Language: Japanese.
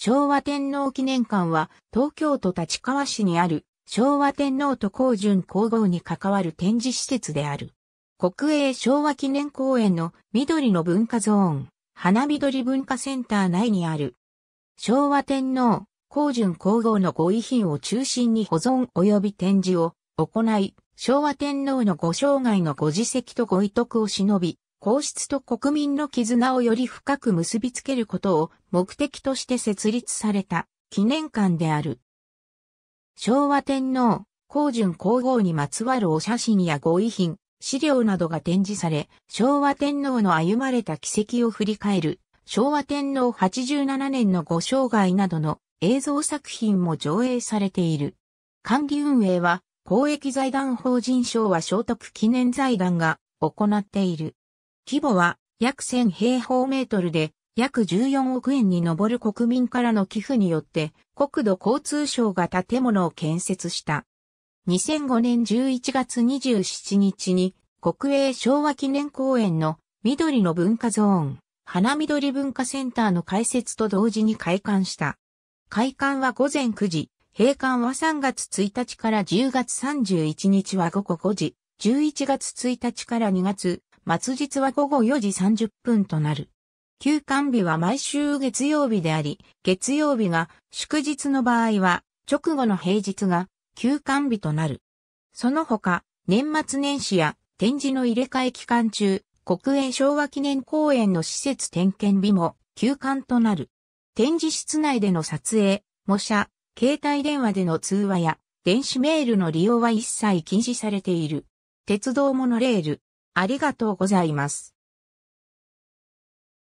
昭和天皇記念館は東京都立川市にある昭和天皇と皇順皇后に関わる展示施設である。国営昭和記念公園の緑の文化ゾーン、花緑文化センター内にある。昭和天皇、皇順皇后のご遺品を中心に保存及び展示を行い、昭和天皇のご生涯のご自責とご遺徳を忍び、皇室と国民の絆をより深く結びつけることを目的として設立された記念館である。昭和天皇、皇順皇后にまつわるお写真やご遺品、資料などが展示され、昭和天皇の歩まれた軌跡を振り返る、昭和天皇87年のご生涯などの映像作品も上映されている。管理運営は、公益財団法人昭和聖徳記念財団が行っている。規模は約1000平方メートルで約14億円に上る国民からの寄付によって国土交通省が建物を建設した。2005年11月27日に国営昭和記念公園の緑の文化ゾーン、花緑文化センターの開設と同時に開館した。開館は午前9時、閉館は3月1日から10月31日は午後5時、11月1日から2月末日は午後4時30分となる。休館日は毎週月曜日であり、月曜日が祝日の場合は、直後の平日が休館日となる。その他、年末年始や展示の入れ替え期間中、国営昭和記念公園の施設点検日も休館となる。展示室内での撮影、模写、携帯電話での通話や電子メールの利用は一切禁止されている。鉄道モノレール、ありがとうございます。